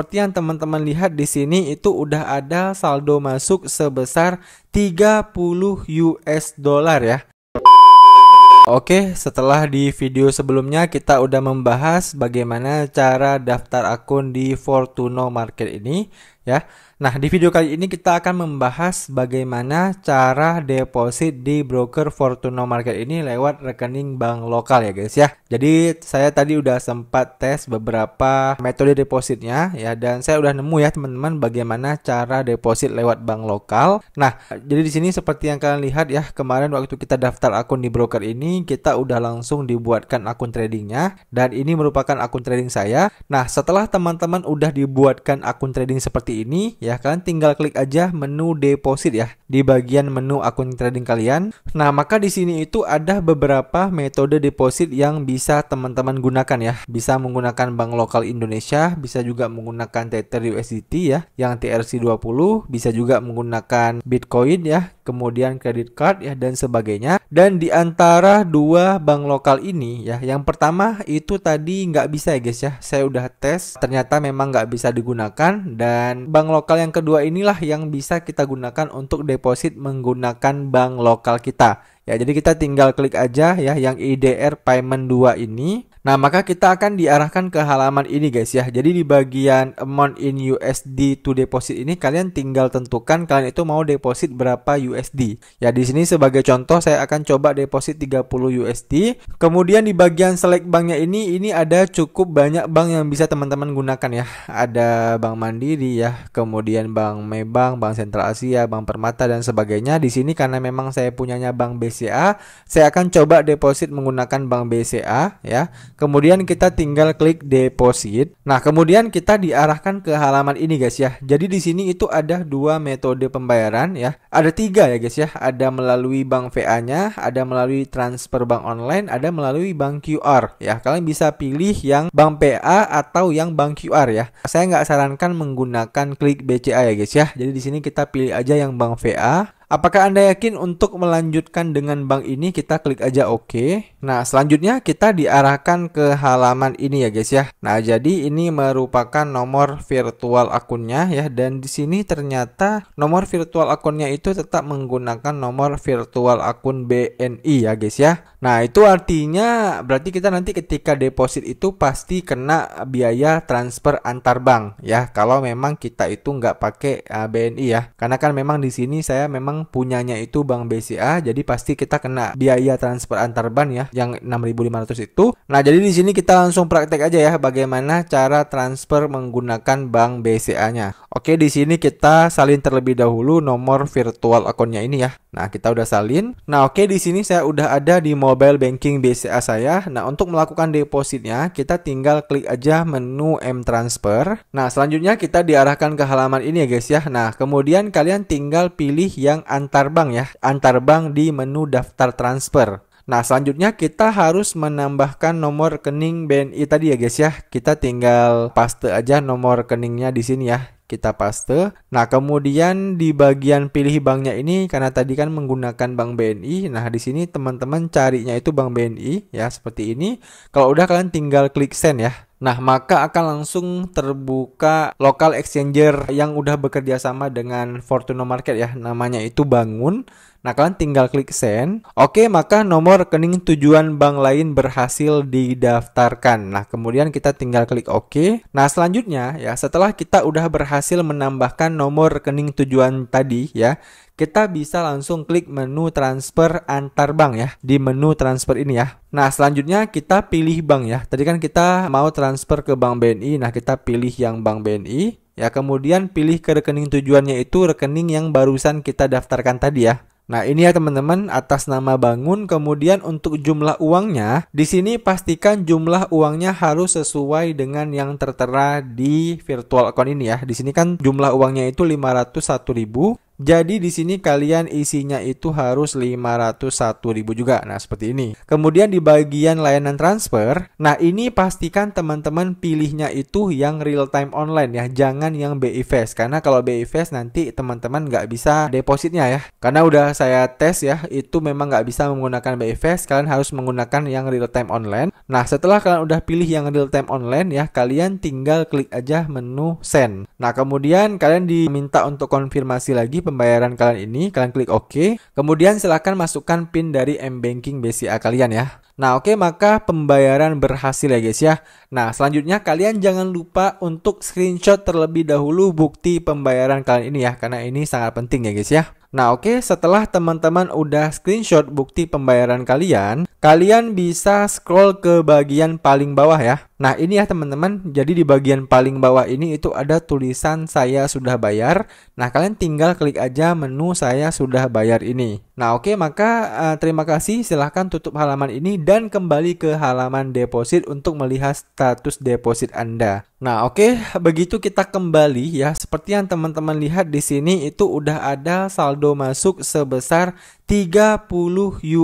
seperti yang teman-teman lihat di sini itu udah ada saldo masuk sebesar 30 US dollar ya. Oke, setelah di video sebelumnya kita udah membahas bagaimana cara daftar akun di Fortuno Market ini ya. Nah, di video kali ini kita akan membahas bagaimana cara deposit di broker Fortuno Market ini lewat rekening bank lokal ya guys ya. Jadi saya tadi udah sempat tes beberapa metode depositnya ya dan saya udah nemu ya teman-teman bagaimana cara deposit lewat bank lokal. Nah, jadi di sini seperti yang kalian lihat ya, kemarin waktu kita daftar akun di broker ini kita udah langsung dibuatkan akun tradingnya dan ini merupakan akun trading saya. Nah, setelah teman-teman udah dibuatkan akun trading seperti seperti ini ya kalian tinggal klik aja menu deposit ya di bagian menu akun trading kalian. Nah, maka di sini itu ada beberapa metode deposit yang bisa teman-teman gunakan ya. Bisa menggunakan bank lokal Indonesia, bisa juga menggunakan Tether USDT ya yang TRC20, bisa juga menggunakan Bitcoin ya, kemudian credit card ya dan sebagainya. Dan di antara dua bank lokal ini ya, yang pertama itu tadi nggak bisa ya guys ya. Saya udah tes, ternyata memang nggak bisa digunakan dan bank lokal yang kedua inilah yang bisa kita gunakan untuk deposit menggunakan bank lokal kita. Ya, jadi kita tinggal klik aja ya yang IDR Payment 2 ini Nah, maka kita akan diarahkan ke halaman ini guys ya. Jadi di bagian amount in USD to deposit ini kalian tinggal tentukan kalian itu mau deposit berapa USD. Ya, di sini sebagai contoh saya akan coba deposit 30 USD. Kemudian di bagian select banknya ini ini ada cukup banyak bank yang bisa teman-teman gunakan ya. Ada Bank Mandiri ya, kemudian Bank Maybank, Bank Sentral Asia, Bank Permata dan sebagainya. Di sini karena memang saya punyanya Bank BCA, saya akan coba deposit menggunakan Bank BCA ya. Kemudian kita tinggal klik deposit. Nah, kemudian kita diarahkan ke halaman ini guys ya. Jadi di sini itu ada dua metode pembayaran ya. Ada tiga ya guys ya. Ada melalui bank VA-nya, ada melalui transfer bank online, ada melalui bank QR ya. Kalian bisa pilih yang bank PA atau yang bank QR ya. Saya nggak sarankan menggunakan klik BCA ya guys ya. Jadi di sini kita pilih aja yang bank VA Apakah Anda yakin untuk melanjutkan dengan bank ini? Kita klik aja oke. Okay. Nah, selanjutnya kita diarahkan ke halaman ini ya guys ya. Nah, jadi ini merupakan nomor virtual akunnya ya dan di sini ternyata nomor virtual akunnya itu tetap menggunakan nomor virtual akun BNI ya guys ya. Nah, itu artinya berarti kita nanti ketika deposit itu pasti kena biaya transfer antar bank ya kalau memang kita itu nggak pakai eh, BNI ya. Karena kan memang di sini saya memang punyanya itu bank BCA jadi pasti kita kena biaya transfer antar bank ya yang 6.500 itu. Nah, jadi di sini kita langsung praktek aja ya bagaimana cara transfer menggunakan bank BCA-nya. Oke, di sini kita salin terlebih dahulu nomor virtual akunnya ini ya. Nah, kita udah salin. Nah, oke di sini saya udah ada di mobile banking BCA saya. Nah, untuk melakukan depositnya, kita tinggal klik aja menu M Transfer. Nah, selanjutnya kita diarahkan ke halaman ini ya guys ya. Nah, kemudian kalian tinggal pilih yang antar bank ya. Antar bank di menu daftar transfer. Nah, selanjutnya kita harus menambahkan nomor rekening BNI tadi ya guys ya. Kita tinggal paste aja nomor rekeningnya di sini ya kita paste. Nah, kemudian di bagian pilih banknya ini karena tadi kan menggunakan bank BNI. Nah, di sini teman-teman carinya itu bank BNI ya seperti ini. Kalau udah kalian tinggal klik send ya. Nah, maka akan langsung terbuka lokal exchanger yang udah bekerja sama dengan Fortuno Market ya. Namanya itu Bangun. Nah, kalian tinggal klik send. Oke, maka nomor rekening tujuan bank lain berhasil didaftarkan. Nah, kemudian kita tinggal klik OK. Nah, selanjutnya ya, setelah kita udah berhasil menambahkan nomor rekening tujuan tadi ya, kita bisa langsung klik menu transfer antar bank ya di menu transfer ini ya. Nah, selanjutnya kita pilih bank ya. Tadi kan kita mau transfer ke bank BNI. Nah, kita pilih yang bank BNI. Ya, kemudian pilih ke rekening tujuannya itu rekening yang barusan kita daftarkan tadi ya. Nah, ini ya teman-teman atas nama bangun kemudian untuk jumlah uangnya di sini pastikan jumlah uangnya harus sesuai dengan yang tertera di virtual account ini ya. Di sini kan jumlah uangnya itu 501.000 jadi di sini kalian isinya itu harus 501.000 juga. Nah, seperti ini. Kemudian di bagian layanan transfer, nah ini pastikan teman-teman pilihnya itu yang real time online ya, jangan yang BI Fast karena kalau BI Fast nanti teman-teman nggak bisa depositnya ya. Karena udah saya tes ya, itu memang nggak bisa menggunakan BI Fast, kalian harus menggunakan yang real time online. Nah, setelah kalian udah pilih yang real time online ya, kalian tinggal klik aja menu send. Nah, kemudian kalian diminta untuk konfirmasi lagi pembayaran kalian ini, kalian klik OK. Kemudian silahkan masukkan PIN dari mBanking BCA kalian ya. Nah oke okay, maka pembayaran berhasil ya guys ya. Nah selanjutnya kalian jangan lupa untuk screenshot terlebih dahulu bukti pembayaran kalian ini ya. Karena ini sangat penting ya guys ya. Nah oke, okay, setelah teman-teman udah screenshot bukti pembayaran kalian, kalian bisa scroll ke bagian paling bawah ya. Nah ini ya teman-teman, jadi di bagian paling bawah ini itu ada tulisan saya sudah bayar. Nah kalian tinggal klik aja menu saya sudah bayar ini. Nah oke, okay, maka uh, terima kasih, silahkan tutup halaman ini dan kembali ke halaman deposit untuk melihat status deposit Anda. Nah oke, okay, begitu kita kembali ya, seperti yang teman-teman lihat di sini itu udah ada saldo saldo masuk sebesar 30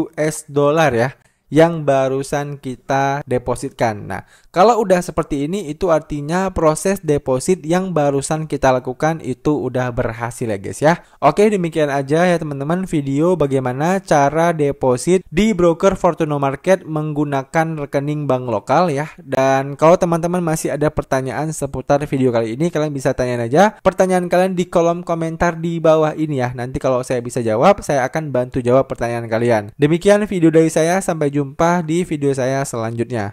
US dollar ya yang barusan kita depositkan. Nah, kalau udah seperti ini itu artinya proses deposit yang barusan kita lakukan itu udah berhasil ya guys ya. Oke demikian aja ya teman-teman video bagaimana cara deposit di broker Fortuno Market menggunakan rekening bank lokal ya. Dan kalau teman-teman masih ada pertanyaan seputar video kali ini kalian bisa tanya aja pertanyaan kalian di kolom komentar di bawah ini ya. Nanti kalau saya bisa jawab saya akan bantu jawab pertanyaan kalian. Demikian video dari saya sampai jumpa di video saya selanjutnya.